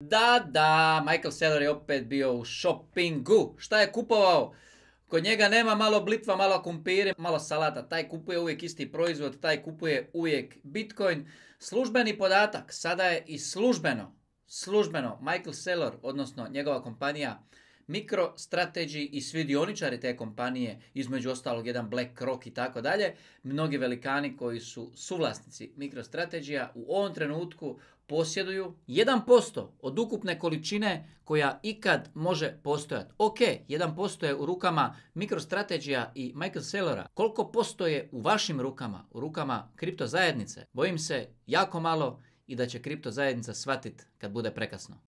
Da, da, Michael Saylor je opet bio u shoppingu. Šta je kupovao? Kod njega nema malo blitva, malo kumpire, malo salata. Taj kupuje uvijek isti proizvod, taj kupuje uvijek Bitcoin. Službeni podatak, sada je i službeno, službeno Michael Saylor, odnosno njegova kompanija MicroStrategy i svi dioničari te kompanije, između ostalog jedan BlackRock i tako dalje, mnogi velikani koji su suvlasnici microstrategy u ovom trenutku posjeduju 1% od ukupne količine koja ikad može postojati. Ok, 1% je u rukama MicroStrategija i Michael Saylora. Koliko posto je u vašim rukama, u rukama kripto zajednice? Bojim se jako malo i da će kripto zajednica shvatiti kad bude prekasno.